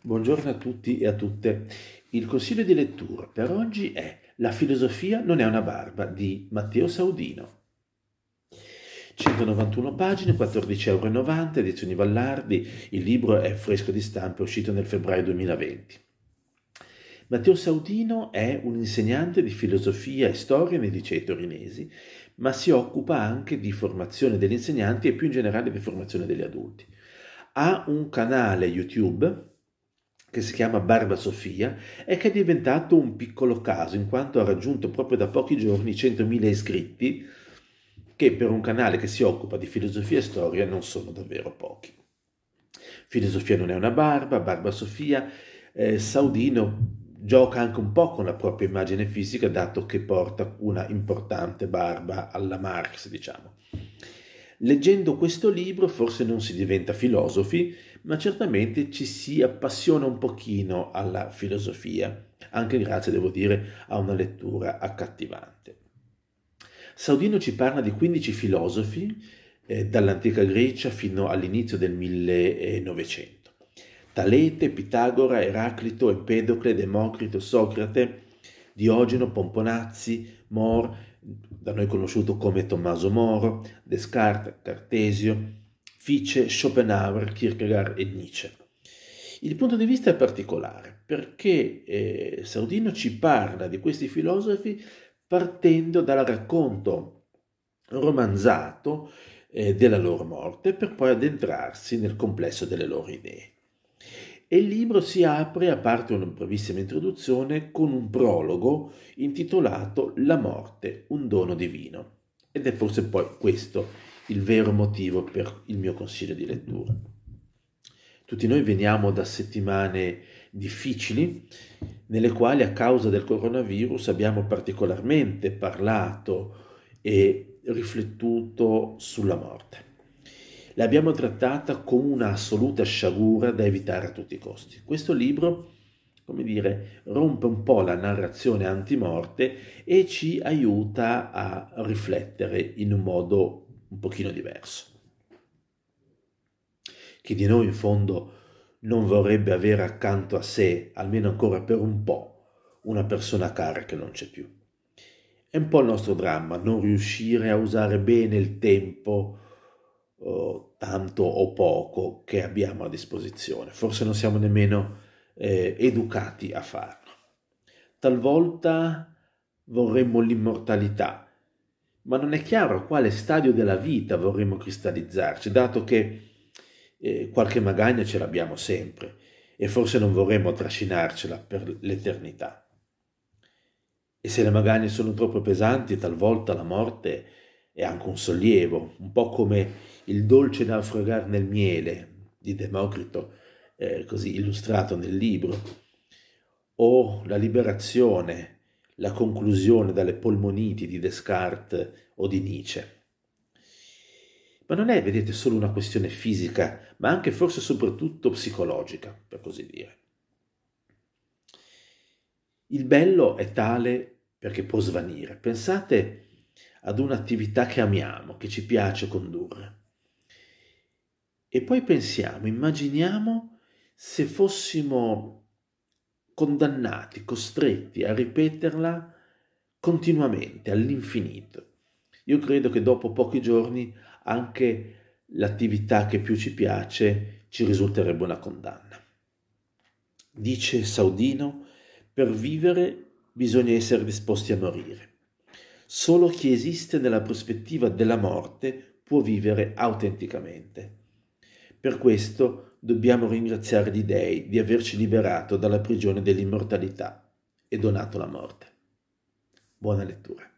Buongiorno a tutti e a tutte. Il consiglio di lettura per oggi è La filosofia non è una barba di Matteo Saudino. 191 pagine, 14,90 euro, edizioni Vallardi, il libro è fresco di stampa, è uscito nel febbraio 2020. Matteo Saudino è un insegnante di filosofia e storia nei licei torinesi, ma si occupa anche di formazione degli insegnanti e più in generale di formazione degli adulti. Ha un canale YouTube che si chiama Barba Sofia e che è diventato un piccolo caso in quanto ha raggiunto proprio da pochi giorni 100.000 iscritti, che per un canale che si occupa di filosofia e storia non sono davvero pochi. Filosofia non è una barba, Barba Sofia, eh, Saudino gioca anche un po' con la propria immagine fisica dato che porta una importante barba alla Marx, diciamo. Leggendo questo libro forse non si diventa filosofi, ma certamente ci si appassiona un pochino alla filosofia, anche grazie, devo dire, a una lettura accattivante. Saudino ci parla di 15 filosofi eh, dall'antica Grecia fino all'inizio del 1900. Talete, Pitagora, Eraclito, Empedocle, Democrito, Socrate, Diogeno, Pomponazzi, Moore, da noi conosciuto come Tommaso Moro, Descartes, Cartesio, Fichte, Schopenhauer, Kierkegaard e Nietzsche. Il punto di vista è particolare perché eh, Saudino ci parla di questi filosofi partendo dal racconto romanzato eh, della loro morte per poi addentrarsi nel complesso delle loro idee e il libro si apre, a parte una brevissima introduzione, con un prologo intitolato La morte, un dono divino. Ed è forse poi questo il vero motivo per il mio consiglio di lettura. Tutti noi veniamo da settimane difficili nelle quali a causa del coronavirus abbiamo particolarmente parlato e riflettuto sulla morte l'abbiamo trattata come un'assoluta sciagura da evitare a tutti i costi. Questo libro, come dire, rompe un po' la narrazione antimorte e ci aiuta a riflettere in un modo un pochino diverso. Chi di noi in fondo non vorrebbe avere accanto a sé, almeno ancora per un po', una persona cara che non c'è più. È un po' il nostro dramma non riuscire a usare bene il tempo tanto o poco che abbiamo a disposizione, forse non siamo nemmeno eh, educati a farlo. Talvolta vorremmo l'immortalità, ma non è chiaro a quale stadio della vita vorremmo cristallizzarci, dato che eh, qualche magagna ce l'abbiamo sempre e forse non vorremmo trascinarcela per l'eternità. E se le magagne sono troppo pesanti, talvolta la morte e anche un sollievo, un po' come il dolce naufragar nel miele di Democrito, eh, così illustrato nel libro, o la liberazione, la conclusione dalle polmoniti di Descartes o di Nietzsche. Ma non è, vedete, solo una questione fisica, ma anche forse soprattutto psicologica, per così dire. Il bello è tale perché può svanire. Pensate ad un'attività che amiamo, che ci piace condurre. E poi pensiamo, immaginiamo se fossimo condannati, costretti a ripeterla continuamente, all'infinito. Io credo che dopo pochi giorni anche l'attività che più ci piace ci risulterebbe una condanna. Dice Saudino, per vivere bisogna essere disposti a morire. Solo chi esiste nella prospettiva della morte può vivere autenticamente. Per questo dobbiamo ringraziare gli dei di averci liberato dalla prigione dell'immortalità e donato la morte. Buona lettura.